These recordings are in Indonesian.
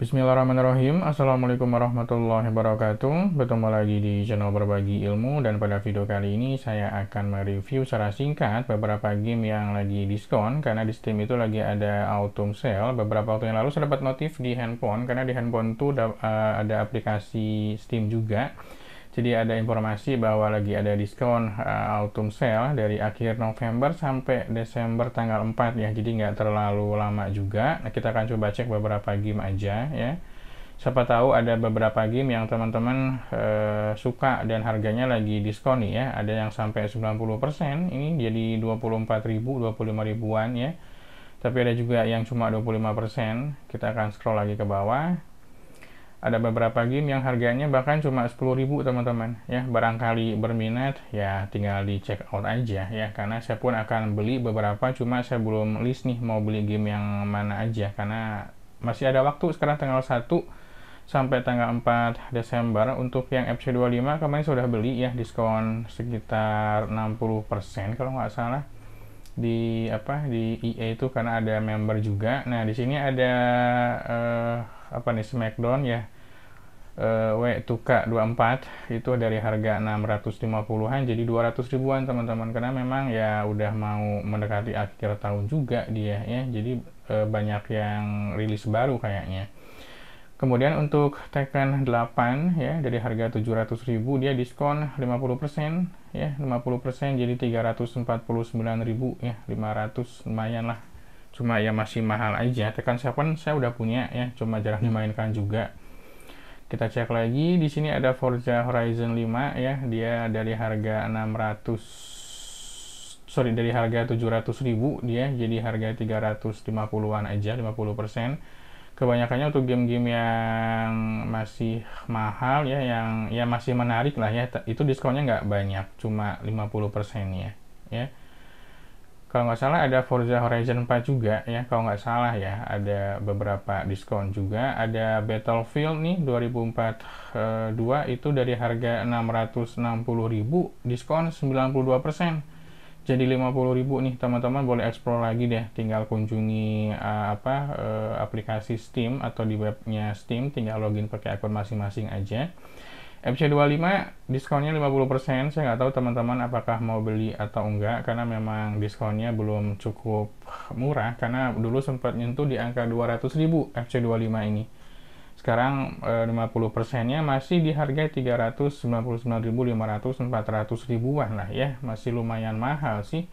Bismillahirrahmanirrahim Assalamualaikum warahmatullahi wabarakatuh Bertemu lagi di channel berbagi ilmu Dan pada video kali ini saya akan mereview secara singkat Beberapa game yang lagi diskon Karena di Steam itu lagi ada autumn sale Beberapa waktu yang lalu saya dapat notif di handphone Karena di handphone itu eh, ada aplikasi Steam juga jadi ada informasi bahwa lagi ada diskon uh, autumn sale dari akhir November sampai Desember tanggal 4 ya. Jadi nggak terlalu lama juga. Nah, kita akan coba cek beberapa game aja ya. Siapa tahu ada beberapa game yang teman-teman uh, suka dan harganya lagi diskon nih ya. Ada yang sampai 90%, ini jadi 24.000, 25.000-an ya. Tapi ada juga yang cuma 25%. Kita akan scroll lagi ke bawah ada beberapa game yang harganya bahkan cuma sepuluh ribu teman-teman ya barangkali berminat ya tinggal di check out aja ya karena saya pun akan beli beberapa cuma saya belum list nih mau beli game yang mana aja karena masih ada waktu sekarang tanggal 1 sampai tanggal 4 Desember untuk yang FC25 kemarin sudah beli ya diskon sekitar 60% kalau nggak salah di apa di EA itu karena ada member juga nah di sini ada uh, apa nih Smackdown ya uh, W Tuka 24 itu dari harga 650-an jadi 200 ribuan teman-teman karena memang ya udah mau mendekati akhir tahun juga dia ya jadi uh, banyak yang rilis baru kayaknya kemudian untuk Tekken 8 ya dari harga 700 ribu dia diskon 50% ya 50% jadi 349 ribu ya 500 lumayan lah cuma ya masih mahal aja Tekken 7 saya udah punya ya cuma jarang dimainkan juga kita cek lagi di sini ada Forza Horizon 5 ya dia dari harga 600 sorry dari harga 700.000 dia jadi harga 350-an aja 50% kebanyakannya untuk game-game yang masih mahal ya yang ya masih menarik lah ya itu diskonnya nggak banyak cuma 50% ya ya kalau nggak salah ada Forza Horizon 4 juga ya kalau nggak salah ya ada beberapa diskon juga ada Battlefield nih 2042 2 eh, itu dari harga 660.000 diskon 92% jadi 50.000 nih teman-teman boleh explore lagi deh tinggal kunjungi uh, apa uh, aplikasi Steam atau di webnya Steam tinggal login pakai akun masing-masing aja FC25 diskonnya 50% saya nggak tahu teman-teman apakah mau beli atau enggak karena memang diskonnya belum cukup murah karena dulu sempat nyentuh di angka 200.000 FC25 ini sekarang 50% eh, nya masih di harga 399.500 400 ribuan lah ya masih lumayan mahal sih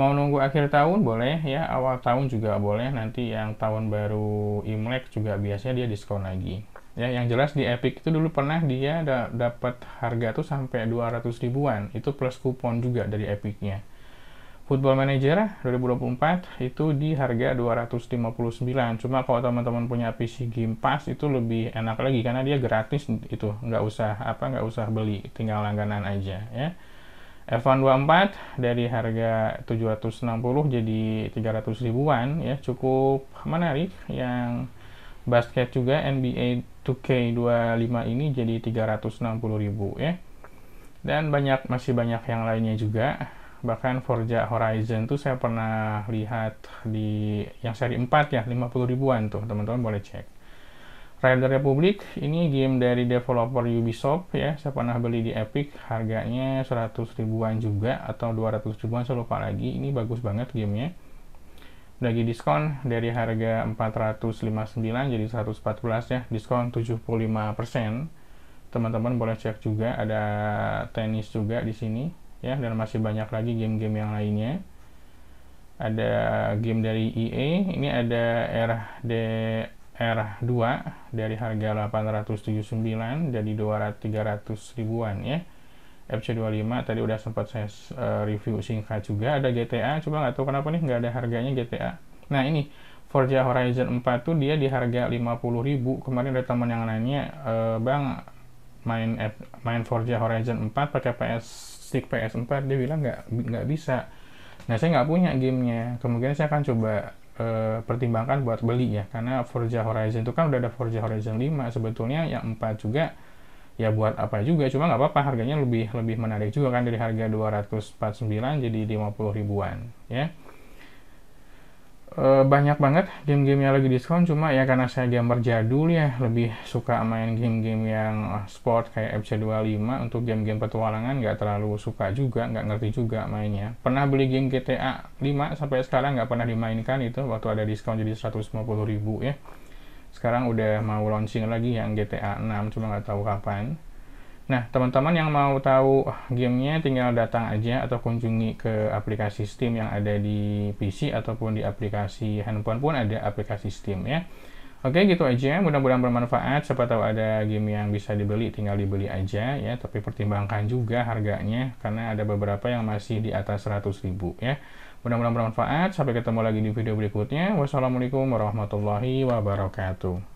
mau nunggu akhir tahun boleh ya awal tahun juga boleh nanti yang tahun baru Imlek juga biasanya dia diskon lagi ya yang jelas di Epic itu dulu pernah dia da dapat harga tuh sampai 200 ribuan itu plus kupon juga dari Epicnya Football Manager 2024 itu di harga 259 cuma kalau teman-teman punya PC Game Pass itu lebih enak lagi karena dia gratis itu nggak usah apa nggak usah beli tinggal langganan aja ya F1 24 dari harga 760 jadi 300 ribuan ya cukup menarik yang basket juga NBA 2K25 ini jadi 360.000 ya. Dan banyak masih banyak yang lainnya juga. Bahkan Forza Horizon tuh saya pernah lihat di yang seri 4 ya 50 ribuan tuh, teman-teman boleh cek. Rider Republic ini game dari developer Ubisoft ya, saya pernah beli di Epic harganya 100 ribuan juga atau 200 ribuan saya lupa lagi. Ini bagus banget gamenya lagi diskon dari harga 459 jadi 114 ya diskon 75% teman-teman boleh cek juga ada tenis juga di sini ya dan masih banyak lagi game-game yang lainnya ada game dari EA ini ada RDR2 dari harga 879 jadi 200 300 ribuan ya FC25 tadi udah sempat saya uh, review singkat juga ada GTA coba nggak tahu kenapa nih nggak ada harganya GTA nah ini Forza Horizon 4 tuh dia di harga 50.000 kemarin ada teman yang nanya e, bang main F, main Forza Horizon 4 pakai PS stick PS4 dia bilang nggak nggak bisa nah saya nggak punya gamenya kemungkinan saya akan coba e, pertimbangkan buat beli ya karena Forza Horizon itu kan udah ada Forza Horizon 5 sebetulnya yang 4 juga ya buat apa juga cuma nggak apa-apa harganya lebih lebih menarik juga kan dari harga 249 jadi 50 ribuan ya e, banyak banget game-game yang lagi diskon cuma ya karena saya gamer jadul ya lebih suka main game-game yang eh, sport kayak FC25 untuk game-game petualangan nggak terlalu suka juga nggak ngerti juga mainnya pernah beli game GTA 5 sampai sekarang nggak pernah dimainkan itu waktu ada diskon jadi 150 ribu ya sekarang udah mau launching lagi yang GTA 6 cuma nggak tahu kapan nah teman-teman yang mau tahu ah, gamenya tinggal datang aja atau kunjungi ke aplikasi Steam yang ada di PC ataupun di aplikasi handphone pun ada aplikasi Steam ya Oke, gitu aja. Mudah-mudahan bermanfaat. Siapa tahu ada game yang bisa dibeli, tinggal dibeli aja ya. Tapi pertimbangkan juga harganya, karena ada beberapa yang masih di atas 100 ribu ya. Mudah-mudahan bermanfaat. Sampai ketemu lagi di video berikutnya. Wassalamualaikum warahmatullahi wabarakatuh.